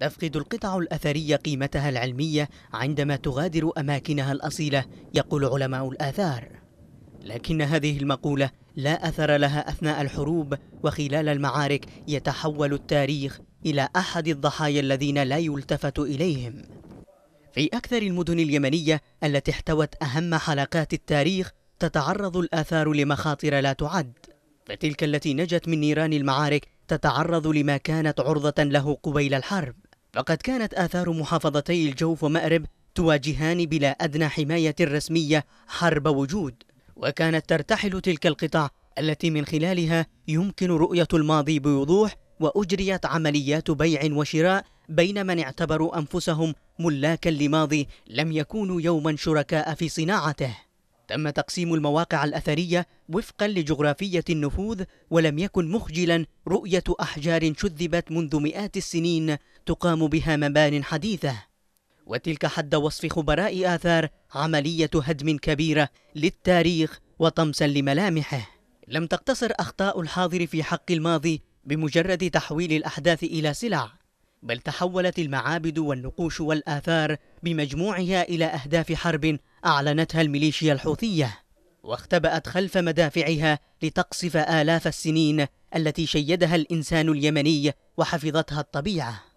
تفقد القطع الأثرية قيمتها العلمية عندما تغادر أماكنها الأصيلة يقول علماء الآثار لكن هذه المقولة لا أثر لها أثناء الحروب وخلال المعارك يتحول التاريخ إلى أحد الضحايا الذين لا يلتفت إليهم في أكثر المدن اليمنية التي احتوت أهم حلقات التاريخ تتعرض الآثار لمخاطر لا تعد فتلك التي نجت من نيران المعارك تتعرض لما كانت عرضة له قبيل الحرب فقد كانت آثار محافظتي الجوف ومأرب تواجهان بلا أدنى حماية رسمية حرب وجود وكانت ترتحل تلك القطع التي من خلالها يمكن رؤية الماضي بوضوح وأجريت عمليات بيع وشراء بين من اعتبروا أنفسهم ملاكا لماضي لم يكونوا يوما شركاء في صناعته تم تقسيم المواقع الأثرية وفقا لجغرافية النفوذ ولم يكن مخجلا رؤية أحجار شذبت منذ مئات السنين تقام بها مبان حديثة وتلك حد وصف خبراء آثار عملية هدم كبيرة للتاريخ وطمسا لملامحه لم تقتصر أخطاء الحاضر في حق الماضي بمجرد تحويل الأحداث إلى سلع بل تحولت المعابد والنقوش والآثار بمجموعها إلى أهداف حرب أعلنتها الميليشيا الحوثية واختبأت خلف مدافعها لتقصف آلاف السنين التي شيدها الإنسان اليمني وحفظتها الطبيعة